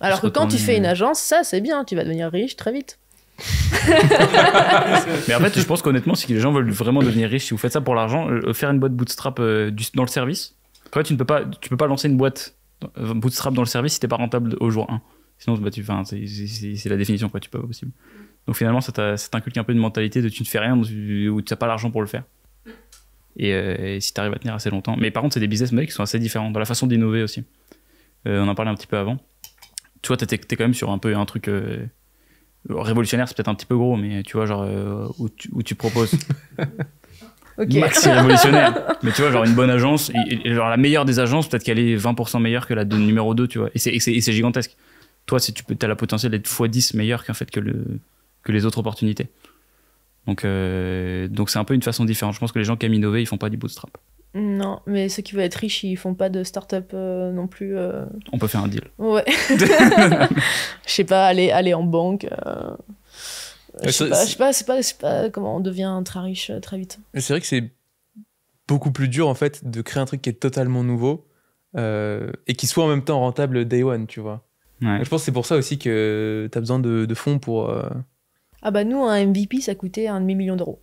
Alors que, quand, tu fais une agence, ça c'est bien, tu vas devenir riche très vite. mais en fait, je pense qu'honnêtement, si les gens veulent vraiment devenir riches, si vous faites ça pour l'argent, euh, faire une boîte bootstrap euh, dans le service, en tu ne peux pas, tu peux pas lancer une boîte euh, bootstrap dans le service si t'es pas rentable au jour 1. Sinon, bah, c'est la définition, quoi, tu peux pas possible. Donc finalement, ça t'inculque un peu une mentalité de tu ne fais rien ou tu n'as pas l'argent pour le faire. Et, si tu arrives à tenir assez longtemps. Mais par contre, c'est des business models qui sont assez différents dans la façon d'innover aussi. on en parlait un petit peu avant tu vois, t'es, quand même sur un peu un truc euh, révolutionnaire, c'est peut-être un petit peu gros, mais tu vois, genre, euh, où, tu, où, tu, proposes. révolutionnaire. mais tu vois, genre, une bonne agence, genre, la meilleure des agences, peut-être qu'elle est 20% meilleure que la de numéro 2, tu vois. Et c'est, gigantesque. Toi, si tu peux, as la potentiel d'être x10 meilleur qu'en fait que, le, que les autres opportunités. Donc, euh, donc c'est un peu une façon différente. Je pense que les gens qui aiment innover, ils font pas du bootstrap. Non, mais ceux qui veulent être riches, ils font pas de start-up euh, non plus. Euh. On peut faire un deal. Ouais. Je sais pas, aller, aller en banque. Euh, je sais pas, pas, pas, comment on devient très riche très vite. C'est vrai que c'est beaucoup plus dur en fait de créer un truc qui est totalement nouveau et qui soit en même temps rentable day one, tu vois. Je pense que c'est pour ça aussi que tu as besoin de, fonds pour. Ah bah nous, un MVP, ça coûtait un demi-million d'euros.